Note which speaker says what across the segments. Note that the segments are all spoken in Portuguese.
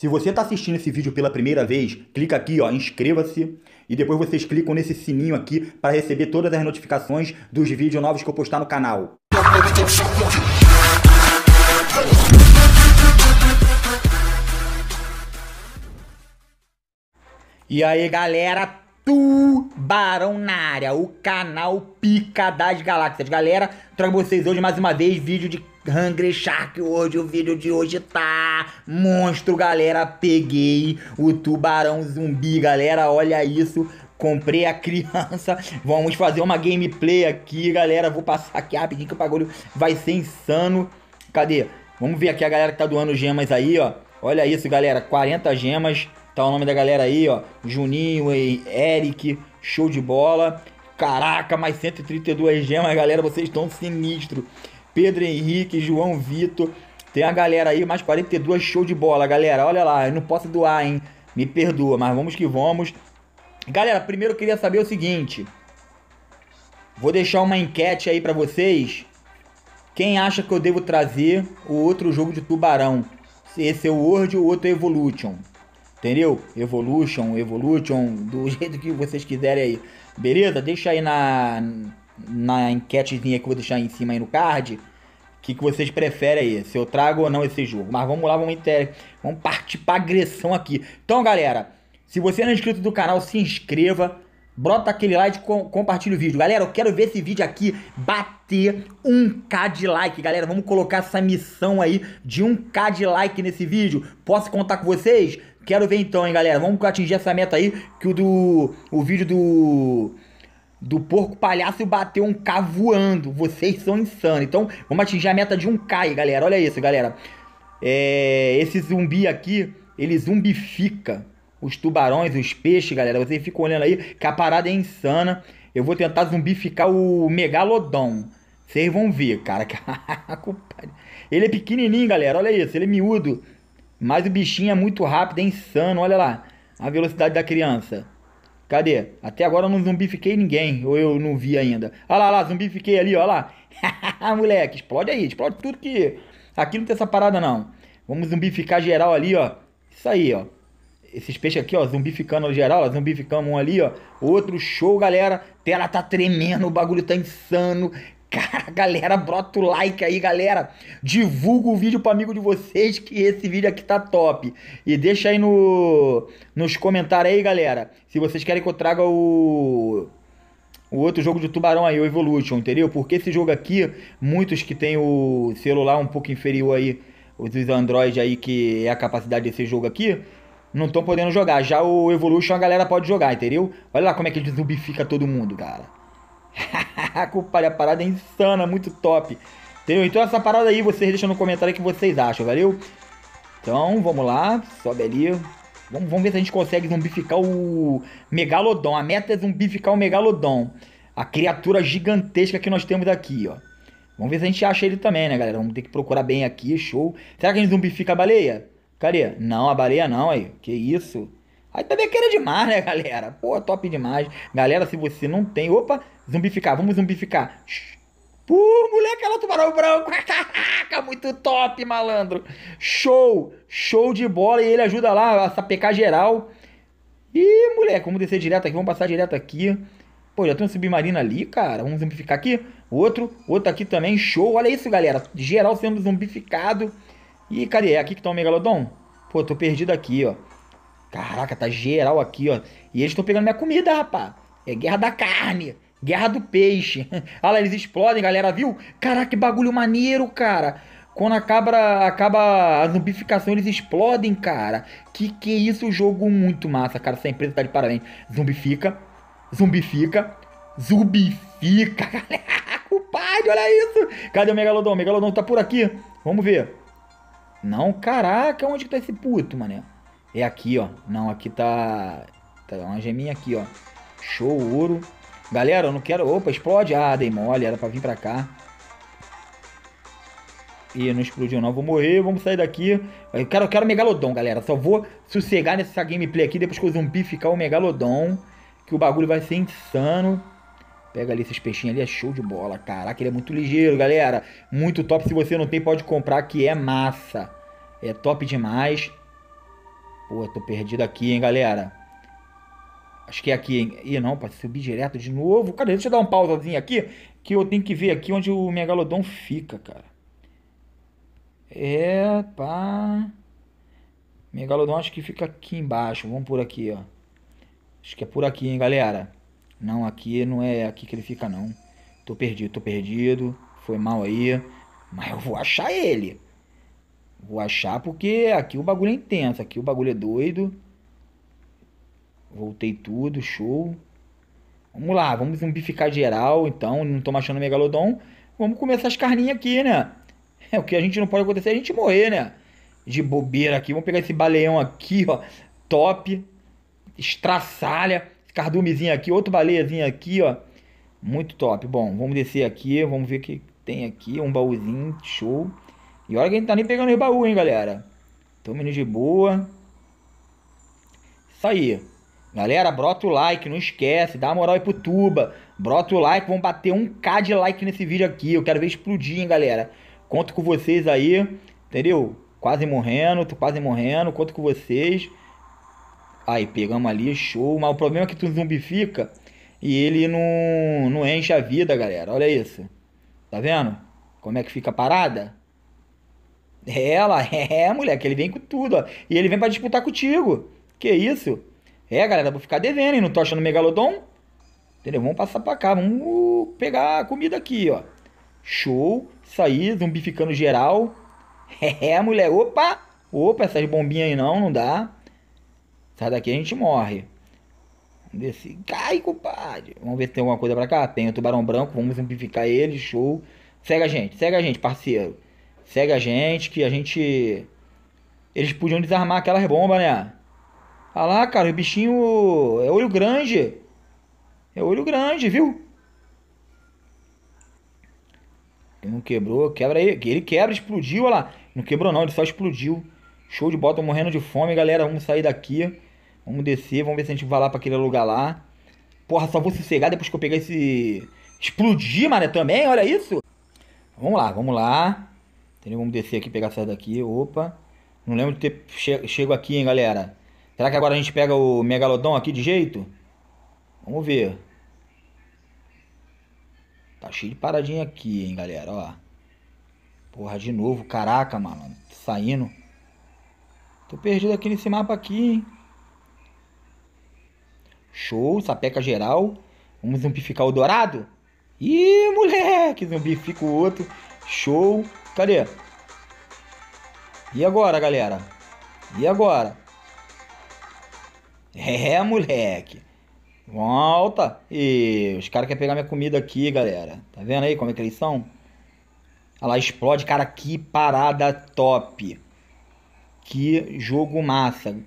Speaker 1: Se você está assistindo esse vídeo pela primeira vez, clica aqui, ó, inscreva-se e depois vocês clicam nesse sininho aqui para receber todas as notificações dos vídeos novos que eu postar no canal. E aí, galera, Tubarão na área, o canal Pica das Galáxias. Galera, trago vocês hoje mais uma vez vídeo de Hungry Shark hoje, o vídeo de hoje tá monstro, galera. Peguei o tubarão zumbi, galera. Olha isso. Comprei a criança. Vamos fazer uma gameplay aqui, galera. Vou passar aqui rapidinho que o bagulho vai ser insano. Cadê? Vamos ver aqui a galera que tá doando gemas aí, ó. Olha isso, galera. 40 gemas. Tá o nome da galera aí, ó. Juninho e Eric. Show de bola. Caraca, mais 132 gemas, galera. Vocês estão sinistro. Pedro Henrique, João Vitor. Tem a galera aí, mais 42, show de bola, galera. Olha lá, eu não posso doar, hein? Me perdoa, mas vamos que vamos. Galera, primeiro eu queria saber o seguinte. Vou deixar uma enquete aí para vocês. Quem acha que eu devo trazer o outro jogo de tubarão? Se esse é o World ou o outro é Evolution. Entendeu? Evolution, Evolution, do jeito que vocês quiserem aí. Beleza? Deixa aí na, na enquetezinha que eu vou deixar aí em cima aí no card. O que, que vocês preferem aí? Se eu trago ou não esse jogo. Mas vamos lá, vamos, inter... vamos partir pra agressão aqui. Então, galera, se você não é inscrito do canal, se inscreva. Brota aquele like e com, compartilha o vídeo. Galera, eu quero ver esse vídeo aqui bater 1k de like. Galera, vamos colocar essa missão aí de 1k de like nesse vídeo. Posso contar com vocês? Quero ver então, hein, galera. Vamos atingir essa meta aí que o do... O vídeo do do porco palhaço bateu um K voando. Vocês são insanos. Então, vamos atingir a meta de um K aí, galera. Olha isso, galera. É, esse zumbi aqui, ele zumbifica os tubarões, os peixes, galera. Vocês ficam olhando aí que a parada é insana. Eu vou tentar zumbificar o megalodon. Vocês vão ver, cara. ele é pequenininho, galera. Olha isso, ele é miúdo. Mas o bichinho é muito rápido, é insano. Olha lá a velocidade da criança. Cadê? Até agora eu não zumbifiquei ninguém, ou eu não vi ainda. Olha lá, lá, zumbifiquei ali, olha lá. Moleque, explode aí, explode tudo que... Aqui não tem essa parada, não. Vamos zumbificar geral ali, ó. Isso aí, ó. Esses peixes aqui, ó, zumbificando geral, ó, zumbificamos um ali, ó. Outro show, galera. Tela tá tremendo, o bagulho tá insano. Cara, galera, brota o like aí, galera. Divulga o vídeo pro amigo de vocês que esse vídeo aqui tá top. E deixa aí no, nos comentários aí, galera, se vocês querem que eu traga o o outro jogo de tubarão aí, o Evolution, entendeu? Porque esse jogo aqui, muitos que tem o celular um pouco inferior aí, os Android aí, que é a capacidade desse jogo aqui, não estão podendo jogar. Já o Evolution a galera pode jogar, entendeu? Olha lá como é que ele zumbifica todo mundo, cara. Hahaha! a parada é insana, muito top. Entendeu? Então essa parada aí, vocês deixam no comentário o que vocês acham, valeu? Então, vamos lá, sobe ali. Vamos, vamos ver se a gente consegue zumbificar o Megalodon. A meta é zumbificar o Megalodon. A criatura gigantesca que nós temos aqui, ó. Vamos ver se a gente acha ele também, né, galera? Vamos ter que procurar bem aqui, show. Será que a gente zumbifica a baleia? Cadê? Não, a baleia não, aí. Que isso? Aí também que era demais, né, galera? Pô, top demais. Galera, se você não tem... Opa, Zumbificar, vamos zumbificar. Uh, moleque, ela é tubarão branco. Caraca, muito top, malandro. Show, show de bola. E ele ajuda lá a sapecar geral. Ih, moleque, vamos descer direto aqui, vamos passar direto aqui. Pô, já tem um submarino ali, cara. Vamos zumbificar aqui. Outro, outro aqui também. Show. Olha isso, galera. Geral sendo zumbificado. E cadê? É aqui que tá o Megalodon? Pô, tô perdido aqui, ó. Caraca, tá geral aqui, ó. E eles estão pegando minha comida, rapaz. É guerra da carne. Guerra do Peixe. Olha lá, eles explodem, galera, viu? Caraca, que bagulho maneiro, cara. Quando acaba, acaba a zumbificação, eles explodem, cara. Que que é isso? Jogo muito massa, cara. Essa empresa tá de parabéns. Zumbifica, zumbifica, zumbifica, galera. pai, olha isso. Cadê o Megalodon? O Megalodon tá por aqui. Vamos ver. Não, caraca, onde que tá esse puto, mané? É aqui, ó. Não, aqui tá... Tá uma geminha aqui, ó. Show, ouro. Galera, eu não quero. Opa, explode. Ah, dei mole, era pra vir pra cá. Ih, não explodiu não. Vou morrer, vamos sair daqui. Eu quero, eu quero megalodon, galera. Só vou sossegar nessa gameplay aqui depois que o zumbi ficar o megalodon. Que o bagulho vai ser insano. Pega ali esses peixinhos ali, é show de bola. Caraca, ele é muito ligeiro, galera. Muito top. Se você não tem, pode comprar, que é massa. É top demais. Pô, tô perdido aqui, hein, galera. Acho que é aqui, hein? Ih, não, pode subir direto de novo. Cara, deixa eu dar uma pausazinha aqui, que eu tenho que ver aqui onde o megalodon fica, cara. É, pá... Megalodon acho que fica aqui embaixo. Vamos por aqui, ó. Acho que é por aqui, hein, galera. Não, aqui não é aqui que ele fica, não. Tô perdido, tô perdido. Foi mal aí. Mas eu vou achar ele. Vou achar porque aqui o bagulho é intenso. Aqui o bagulho é doido. Voltei tudo, show. Vamos lá, vamos zumbificar geral, então, não tô achando megalodon. Vamos comer essas carninhas aqui, né? É, o que a gente não pode acontecer é a gente morrer, né? De bobeira aqui. Vamos pegar esse baleão aqui, ó. Top. Estraçalha. Esse cardumezinho aqui, outro baleiazinho aqui, ó. Muito top. Bom, vamos descer aqui, vamos ver o que tem aqui. Um baúzinho, show. E olha que a gente tá nem pegando os baú, hein, galera. Tô indo de boa. Isso aí. Galera, brota o like, não esquece, dá uma moral aí pro Tuba. Brota o like, vamos bater um k de like nesse vídeo aqui. Eu quero ver explodir, hein, galera. Conto com vocês aí, entendeu? Quase morrendo, tô quase morrendo, conto com vocês. Aí, pegamos ali, show. Mas o problema é que tu zumbi fica e ele não, não enche a vida, galera. Olha isso. Tá vendo? Como é que fica a parada? É, ela, é, moleque, ele vem com tudo, ó. E ele vem para disputar contigo. Que isso? É, galera, vou ficar devendo, hein? Não tô achando megalodon? Entendeu? Vamos passar pra cá, vamos pegar a comida aqui, ó. Show, isso aí, zumbificando geral. É, mulher, opa! Opa, essas bombinhas aí não, não dá. Sai daqui, a gente morre. Vamos ver se... Cai, compadre! Vamos ver se tem alguma coisa pra cá. Tem o tubarão branco, vamos zumbificar ele, show. Segue a gente, segue a gente, parceiro. Segue a gente, que a gente... Eles podiam desarmar aquelas bombas, né? Olha ah lá, cara, o bichinho é olho grande. É olho grande, viu? Ele não quebrou, quebra aí. Ele quebra, explodiu, olha lá. Não quebrou não, ele só explodiu. Show de bola, tô morrendo de fome, galera. Vamos sair daqui. Vamos descer, vamos ver se a gente vai lá pra aquele lugar lá. Porra, só vou sossegar depois que eu pegar esse... Explodir, mané, também, olha isso. Vamos lá, vamos lá. Entendeu? Vamos descer aqui, pegar essa daqui. Opa. Não lembro de ter che chego aqui, hein, galera. Será que agora a gente pega o Megalodon aqui de jeito? Vamos ver. Tá cheio de paradinha aqui, hein, galera, ó. Porra, de novo, caraca, mano. Tá saindo. Tô perdido aqui nesse mapa aqui, hein. Show, sapeca geral. Vamos zumbificar o dourado? Ih, moleque, zumbifica o outro. Show. Cadê? E agora, galera? E agora? É, moleque. Volta. E os caras querem pegar minha comida aqui, galera. Tá vendo aí como é que eles são? Ela lá, explode. Cara, que parada top. Que jogo massa.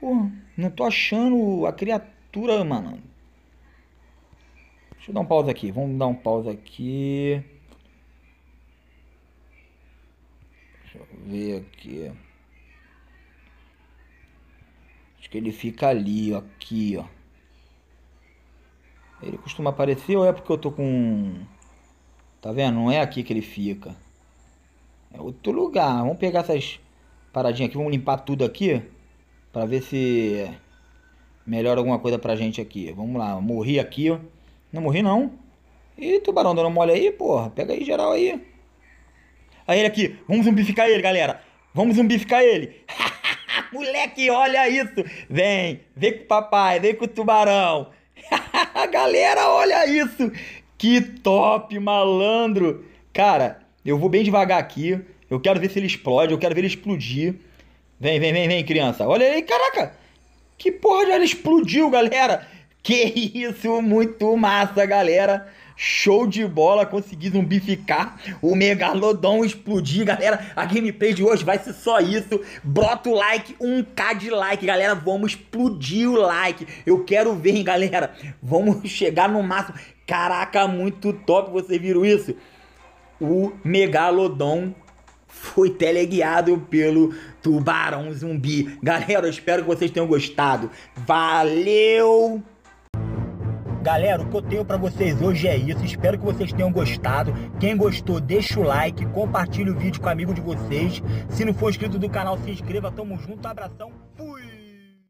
Speaker 1: Pô, não tô achando a criatura, mano. Deixa eu dar um pausa aqui. Vamos dar um pausa aqui. Deixa eu ver aqui que ele fica ali, ó, aqui, ó. Ele costuma aparecer ou é porque eu tô com... Tá vendo? Não é aqui que ele fica. É outro lugar. Vamos pegar essas paradinhas aqui, vamos limpar tudo aqui. Pra ver se melhora alguma coisa pra gente aqui. Vamos lá, morri aqui, ó. Não morri não. Ih, tubarão dando mole aí, porra. Pega aí geral aí. Aí ele aqui. Vamos zumbificar ele, galera. Vamos zumbificar ele. moleque, olha isso. Vem, vem com o papai, vem com o tubarão. Galera, olha isso. Que top, malandro. Cara, eu vou bem devagar aqui. Eu quero ver se ele explode, eu quero ver ele explodir. Vem, vem, vem, vem, criança. Olha aí, caraca. Que porra, ele explodiu, galera. Que isso, muito massa, galera. Show de bola, consegui zumbificar o Megalodon explodir, galera. A gameplay de hoje vai ser só isso. Bota o like, 1k de like, galera. Vamos explodir o like. Eu quero ver, hein, galera. Vamos chegar no máximo. Caraca, muito top, vocês viram isso? O Megalodon foi teleguiado pelo Tubarão Zumbi. Galera, eu espero que vocês tenham gostado. Valeu! Galera, o que eu tenho para vocês hoje é isso. Espero que vocês tenham gostado. Quem gostou, deixa o like, compartilha o vídeo com o amigo de vocês. Se não for inscrito do canal, se inscreva. Tamo junto, abração, fui!